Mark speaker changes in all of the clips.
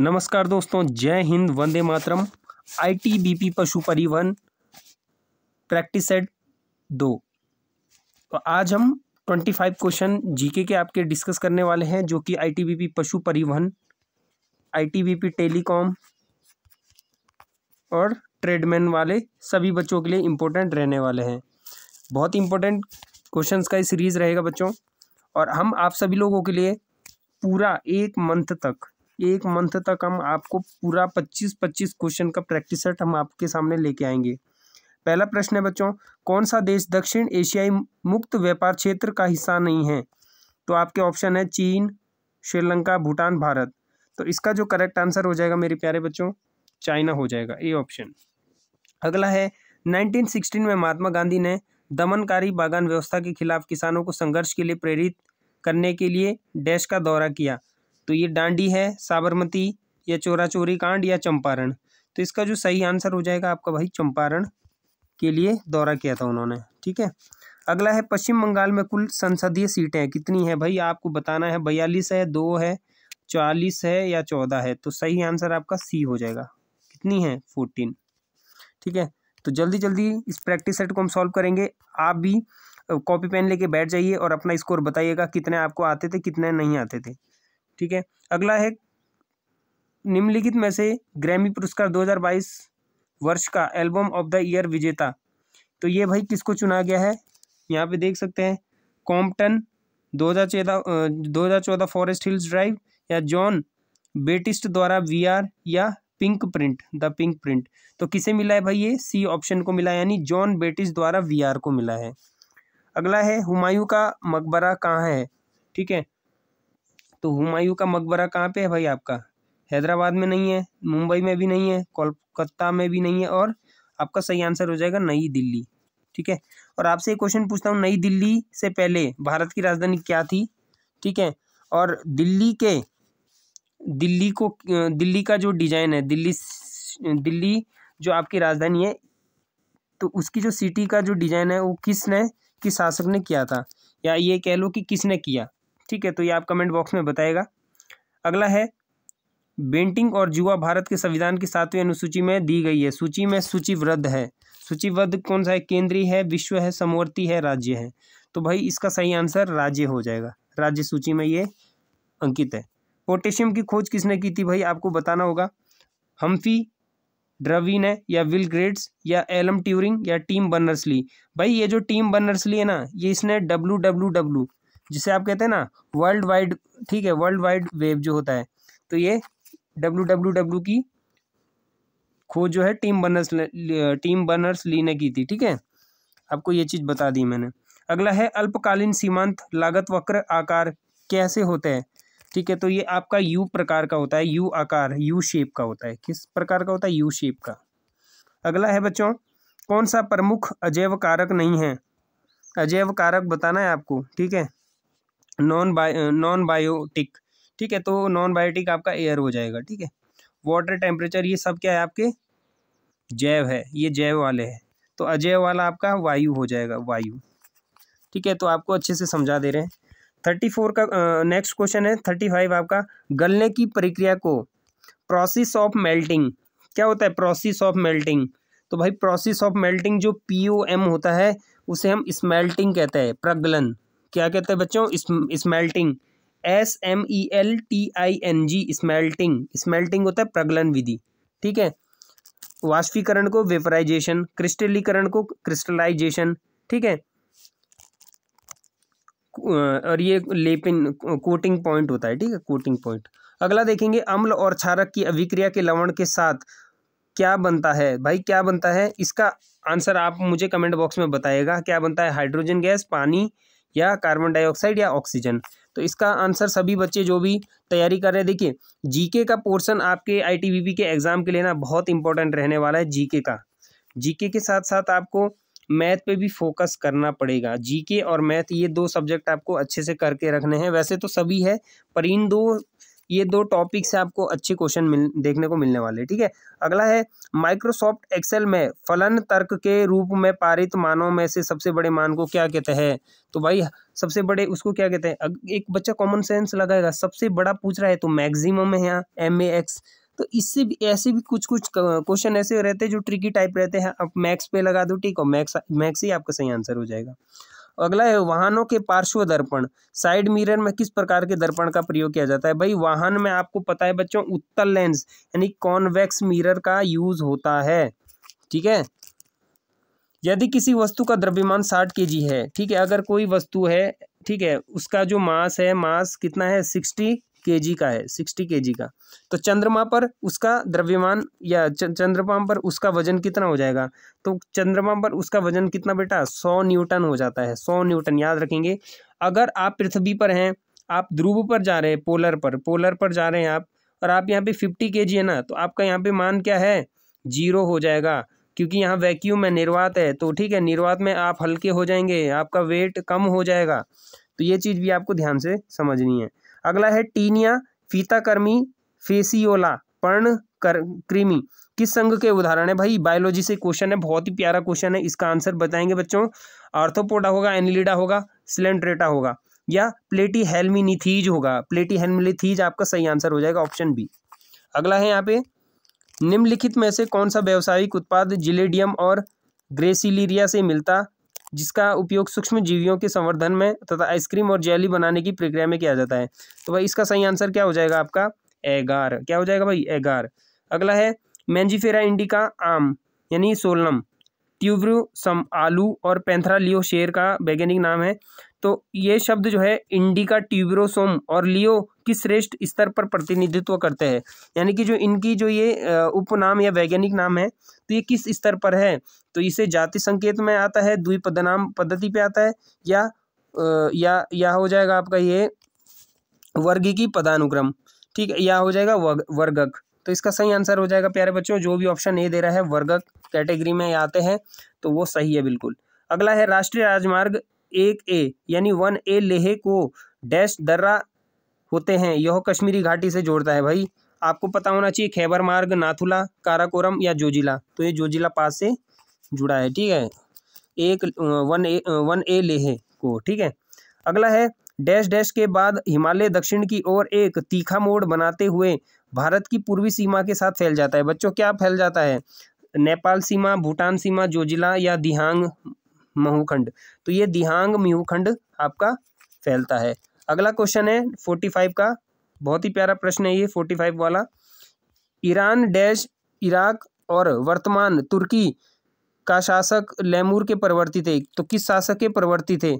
Speaker 1: नमस्कार दोस्तों जय हिंद वंदे मातरम आईटीबीपी पशु परिवहन प्रैक्टिस सेट दो तो आज हम ट्वेंटी फाइव क्वेश्चन जीके के आपके डिस्कस करने वाले हैं जो कि आईटीबीपी पशु परिवहन आईटीबीपी टेलीकॉम और ट्रेडमैन वाले सभी बच्चों के लिए इम्पोर्टेंट रहने वाले हैं बहुत इम्पोर्टेंट क्वेश्चंस का ही सीरीज़ रहेगा बच्चों और हम आप सभी लोगों के लिए पूरा एक मंथ तक एक मंथ तक हम आपको पूरा पच्चीस पच्चीस क्वेश्चन का प्रैक्टिस सेट हम आपके सामने लेके आएंगे पहला प्रश्न है बच्चों कौन सा देश दक्षिण एशियाई मुक्त व्यापार क्षेत्र का हिस्सा नहीं है तो आपके ऑप्शन है चीन श्रीलंका भूटान भारत तो इसका जो करेक्ट आंसर हो जाएगा मेरे प्यारे बच्चों चाइना हो जाएगा ए ऑप्शन अगला है 1916 में महात्मा गांधी ने दमनकारी बागान व्यवस्था के खिलाफ किसानों को संघर्ष के लिए प्रेरित करने के लिए डैश का दौरा किया तो ये डांडी है साबरमती या चोरा चोरी कांड या चंपारण तो इसका जो सही आंसर हो जाएगा आपका भाई चंपारण के लिए दौरा किया था उन्होंने ठीक है अगला है पश्चिम बंगाल में कुल संसदीय सीटें कितनी है भाई आपको बताना है बयालीस है दो है चालीस है या चौदह है तो सही आंसर आपका सी हो जाएगा कितनी है फोर्टीन ठीक है तो जल्दी जल्दी इस प्रैक्टिस सेट को हम सॉल्व करेंगे आप भी कॉपी पेन लेके बैठ जाइए और अपना स्कोर बताइएगा कितने आपको आते थे कितने नहीं आते थे ठीक है अगला है निम्नलिखित में से ग्रैमी पुरस्कार 2022 वर्ष का एल्बम ऑफ द ईयर विजेता तो ये भाई किसको चुना गया है यहाँ पे देख सकते हैं कॉम्पटन दो हज़ार चौदह दो हज़ार चौदह फॉरेस्ट हिल्स ड्राइव या जॉन बेटिस्ट द्वारा वीआर या pink print the pink print तो किसे मिला है भाई ये सी ऑप्शन को मिला यानी जॉन बेटिस द्वारा वीआर को मिला है अगला है हुमायूं का मकबरा कहाँ है ठीक है तो हुमायूं का मकबरा कहाँ पे है भाई आपका हैदराबाद में नहीं है मुंबई में भी नहीं है कोलकाता में भी नहीं है और आपका सही आंसर हो जाएगा नई दिल्ली ठीक है और आपसे एक क्वेश्चन पूछता हूँ नई दिल्ली से पहले भारत की राजधानी क्या थी ठीक है और दिल्ली के दिल्ली को दिल्ली का जो डिजाइन है दिल्ली दिल्ली जो आपकी राजधानी है तो उसकी जो सिटी का जो डिजाइन है वो किसने किस शासक ने किया था या ये कह लो कि किसने किया ठीक है तो ये आप कमेंट बॉक्स में बताएगा अगला है बेंटिंग और जुआ भारत के संविधान की सातवीं अनुसूची में दी गई है सूची में सूचीबद्ध है सूचीबद्ध कौन सा है केंद्रीय है विश्व है समवर्ती है राज्य है तो भाई इसका सही आंसर राज्य हो जाएगा राज्य सूची में ये अंकित है पोटेशियम की खोज किसने की थी भाई आपको बताना होगा हम्फी ड्रविन है या विल ग्रेड्स या एलम ट्यूरिंग या टीम बर्नर्सली भाई ये जो टीम बर्नर्सली है ना ये इसने डब्लू डब्लू डब्लू जिसे आप कहते हैं ना वर्ल्ड वाइड ठीक है वर्ल्ड वाइड वेब जो होता है तो ये डब्ल्यू डब्ल्यू डब्ल्यू की खोज जो है Tim Berners Tim Berners Lee ने की थी ठीक है आपको ये चीज़ बता दी मैंने अगला है अल्पकालीन सीमांत लागत वक्र आकार कैसे होते हैं ठीक है तो ये आपका यू प्रकार का होता है यू आकार यू शेप का होता है किस प्रकार का होता है यू शेप का अगला है बच्चों कौन सा प्रमुख अजैव कारक नहीं है अजैव कारक बताना है आपको ठीक है नॉन बायो नॉन बायोटिक ठीक है तो नॉन बायोटिक आपका एयर हो जाएगा ठीक है वाटर टेम्परेचर ये सब क्या है आपके जैव है ये जैव वाले हैं तो अजैव वाला आपका वायु हो जाएगा वायु ठीक है तो आपको अच्छे से समझा दे रहे हैं थर्टी फोर का नेक्स्ट क्वेश्चन है थर्टी फाइव आपका गलने की प्रक्रिया को प्रोसेस ऑफ मेल्टिंग क्या होता है प्रोसेस ऑफ मेल्टिंग तो भाई प्रोसेस ऑफ मेल्टिंग जो पी ओ एम होता है उसे हम स्मेल्टिंग कहते हैं प्रगलन क्या कहते हैं बच्चों smelting S M E L T I N G smelting smelting होता है प्रगलन विधि ठीक है वाष्पीकरण को वेपराइजेशन क्रिस्टलीकरण को क्रिस्टलाइजेशन ठीक है और ये लेपिन कोटिंग पॉइंट होता है ठीक है कोटिंग पॉइंट अगला देखेंगे अम्ल और क्षारक की अभिक्रिया के लवण के साथ क्या बनता है भाई क्या बनता है इसका आंसर आप मुझे कमेंट बॉक्स में बताएगा क्या बनता है हाइड्रोजन गैस पानी या कार्बन डाइऑक्साइड या ऑक्सीजन तो इसका आंसर सभी बच्चे जो भी तैयारी कर रहे हैं देखिए जीके का पोर्शन आपके आईटीबीपी के एग्ज़ाम के लिए ना बहुत इंपॉर्टेंट रहने वाला है जीके का जीके के साथ साथ आपको मैथ पे भी फोकस करना पड़ेगा जीके और मैथ ये दो सब्जेक्ट आपको अच्छे से करके रखने हैं वैसे तो सभी है पर इन दो ये दो टॉपिक से आपको अच्छे क्वेश्चन मिल देखने को मिलने वाले ठीक है अगला है माइक्रोसॉफ्ट एक्सेल में फलन तर्क के रूप में पारित मानों में से सबसे बड़े मान को क्या कहते हैं तो भाई सबसे बड़े उसको क्या कहते हैं एक बच्चा कॉमन सेंस लगाएगा सबसे बड़ा पूछ रहा है तो मैक्सिमम है यहाँ एम ए एक्स तो इससे भी ऐसे भी कुछ कुछ क्वेश्चन ऐसे रहते हैं जो ट्रिकी टाइप रहते हैं आप मैक्स पे लगा दो ठीक हो मैक्स मैक्स ही आपका सही आंसर हो जाएगा अगला है वाहनों के पार्श्व दर्पण साइड मिरर में किस प्रकार के दर्पण का प्रयोग किया जाता है भाई वाहन में आपको पता है बच्चों उत्तर लेंस यानी कॉन्वेक्स मिरर का यूज होता है ठीक है यदि किसी वस्तु का द्रव्यमान साठ के है ठीक है अगर कोई वस्तु है ठीक है उसका जो मास है मास कितना है सिक्सटी जी का है सिक्सटी जी का तो चंद्रमा पर उसका द्रव्यमान या चंद्रमा पर उसका वजन कितना हो जाएगा तो चंद्रमा पर उसका वजन कितना बेटा सौ न्यूटन हो जाता है सौ न्यूटन याद रखेंगे अगर आप पृथ्वी पर हैं आप ध्रुव पर जा रहे हैं पोलर पर पोलर पर जा रहे हैं आप और आप यहाँ पे फिफ्टी के है ना तो आपका यहाँ पे मान क्या है जीरो हो जाएगा क्योंकि यहाँ वैक्यूम है निर्वात है तो ठीक है निर्वात में आप हल्के हो जाएंगे आपका वेट कम हो जाएगा तो ये चीज़ भी आपको ध्यान से समझनी है अगला है टीनिया फीताकर्मी फेसियोला पर्ण कर क्रीमी किस संघ के उदाहरण है भाई बायोलॉजी से क्वेश्चन है बहुत ही प्यारा क्वेश्चन है इसका आंसर बताएंगे बच्चों आर्थोपोडा होगा एनिलिडा होगा सिलेंट्रेटा होगा या प्लेटी हेलमिनीथीज होगा प्लेटी हेलमिनीथीज आपका सही आंसर हो जाएगा ऑप्शन बी अगला है यहाँ पे निम्नलिखित में से कौन सा व्यावसायिक उत्पाद जिलेडियम और ग्रेसिलीरिया से मिलता जिसका उपयोग सूक्ष्म जीवियों के संवर्धन में तथा आइसक्रीम और जेली बनाने की प्रक्रिया में किया जाता है तो भाई इसका सही आंसर क्या हो जाएगा आपका एगार क्या हो जाएगा भाई एगार अगला है मैंजीफेरा इंडिका आम यानी सोलनम त्यूब्रू सम आलू और पैंथरा लियो शेर का वैज्ञानिक नाम है तो ये शब्द जो है इंडिका ट्यूब्रोसोम और लियो किस श्रेष्ठ स्तर पर प्रतिनिधित्व करते हैं यानी कि जो इनकी जो ये उपनाम या वैज्ञानिक नाम है तो ये किस स्तर पर है तो इसे जाति संकेत में आता है द्वि पदनाम पद्धति पे आता है या या या हो जाएगा आपका ये वर्ग की पदानुक्रम ठीक है या हो जाएगा वर्ग वर्गक तो इसका सही आंसर हो जाएगा प्यारे बच्चों जो भी ऑप्शन ए दे रहा है वर्ग कैटेगरी में आते हैं तो वो सही है बिल्कुल अगला है राष्ट्रीय राजमार्ग एक ए यानी वन ए लेह को डैश दर्रा होते हैं यह कश्मीरी घाटी से जोड़ता है भाई आपको पता होना चाहिए खैबर मार्ग नाथुला काराकोरम या जोजिला तो ये जोजिला पास से जुड़ा है ठीक है एक one A one A Leh को ठीक है अगला है डैश डैश के बाद हिमालय दक्षिण की ओर एक तीखा मोड़ बनाते हुए भारत की पूर्वी सीमा के साथ फैल जाता है बच्चों क्या फैल जाता है नेपाल सीमा भूटान सीमा जोजिला या दिहांग महूखंड तो ये दिहांग महूखंड आपका फैलता है अगला क्वेश्चन है फोर्टी फाइव का बहुत ही प्यारा प्रश्न है ये फोर्टी फाइव वाला ईरान डैश इराक और वर्तमान तुर्की का शासक लेमूर के परवर्ती थे तो किस शासक के परवर्ती थे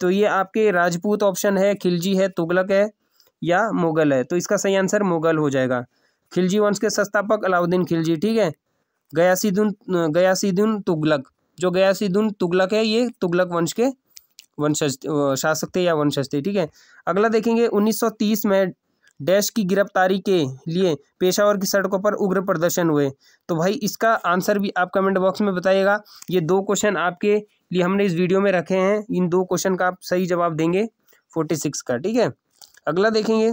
Speaker 1: तो ये आपके राजपूत ऑप्शन है खिलजी है तुगलक है या मुगल है तो इसका सही आंसर मुगल हो जाएगा खिलजी वंश के संस्थापक अलाउद्दीन खिलजी ठीक है गयासीदुन गयासीदुन तुगलक जो गयासीदुन तुगलक है ये तुगलक वंश के वंशज शासक थे या वंशज थे ठीक है अगला देखेंगे 1930 में डैश की गिरफ्तारी के लिए पेशावर की सड़कों पर उग्र प्रदर्शन हुए तो भाई इसका आंसर भी आप कमेंट बॉक्स में बताइएगा ये दो क्वेश्चन आपके लिए हमने इस वीडियो में रखे हैं इन दो क्वेश्चन का आप सही जवाब देंगे फोर्टी सिक्स का ठीक है अगला देखेंगे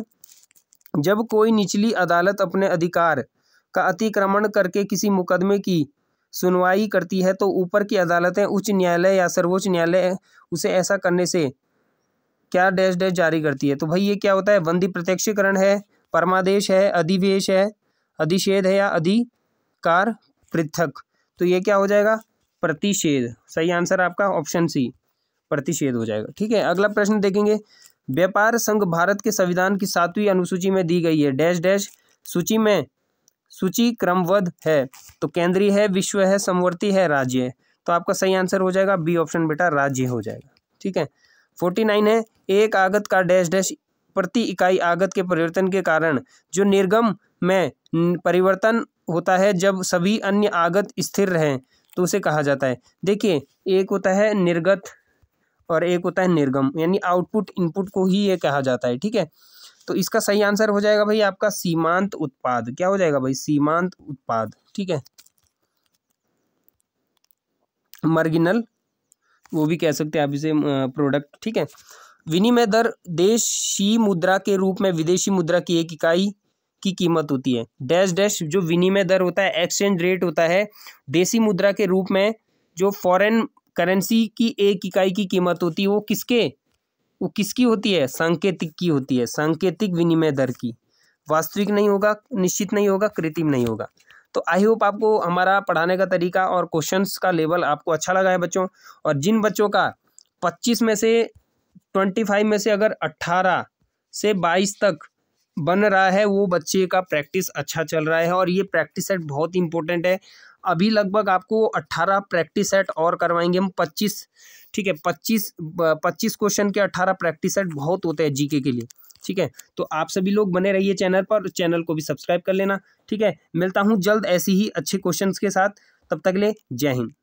Speaker 1: जब कोई निचली अदालत अपने अधिकार का अतिक्रमण करके किसी मुकदमे की सुनवाई करती है तो ऊपर की अदालतें उच्च न्यायालय या सर्वोच्च न्यायालय उसे ऐसा करने से क्या डैश डैश जारी करती है तो भाई ये क्या होता है बंदी प्रत्यक्षीकरण है परमादेश है अधिवेश है अधिषेध है या अधिकार पृथक तो ये क्या हो जाएगा प्रतिषेध सही आंसर आपका ऑप्शन सी प्रतिषेध हो जाएगा ठीक है अगला प्रश्न देखेंगे व्यापार संघ भारत के संविधान की सातवीं अनुसूची में दी गई है डैश डैश सूची में सूची क्रमबद्ध है तो केंद्रीय है विश्व है समवर्ती है राज्य है तो आपका सही आंसर हो जाएगा बी ऑप्शन बेटा राज्य हो जाएगा ठीक है फोर्टी नाइन है एक आगत का डैश डैश प्रति इकाई आगत के परिवर्तन के कारण जो निर्गम में परिवर्तन होता है जब सभी अन्य आगत स्थिर रहें तो उसे कहा जाता है देखिए एक होता है निर्गत और एक होता है निर्गम यानी आउटपुट इनपुट को ही ये कहा जाता है ठीक है तो इसका सही आंसर हो जाएगा भाई आपका सीमांत उत्पाद क्या हो जाएगा भाई सीमांत उत्पाद ठीक है मार्गिनल वो भी कह सकते हैं आप इसे प्रोडक्ट ठीक है विनिमय दर देशी मुद्रा के रूप में विदेशी मुद्रा की एक इकाई की कीमत होती है डैश डैश जो विनिमय दर होता है एक्सचेंज रेट होता है देशी मुद्रा के रूप में जो फॉरेन करेंसी की एक इकाई की कीमत होती है वो किसके वो किसकी होती है सांकेतिक की होती है सांकेतिक विनिमय दर की वास्तविक नहीं होगा निश्चित नहीं होगा कृत्रिम नहीं होगा तो आई होप आपको हमारा पढ़ाने का तरीका और क्वेश्चंस का लेवल आपको अच्छा लगा है बच्चों और जिन बच्चों का पच्चीस में से ट्वेंटी फाइव में से अगर अट्ठारह से बाईस तक बन रहा है वो बच्चे का प्रैक्टिस अच्छा चल रहा है और ये प्रैक्टिस सेट बहुत इंपॉर्टेंट है अभी लगभग आपको अट्ठारह प्रैक्टिस सेट और करवाएंगे हम पच्चीस ठीक है पच्चीस पच्चीस क्वेश्चन के अट्ठारह प्रैक्टिस सेट बहुत होते हैं जीके के लिए ठीक है तो आप सभी लोग बने रहिए चैनल पर चैनल को भी सब्सक्राइब कर लेना ठीक है मिलता हूँ जल्द ऐसी ही अच्छे क्वेश्चन के साथ तब तक ले जय हिंद